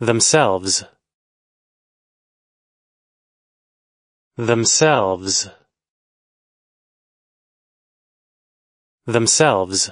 themselves themselves themselves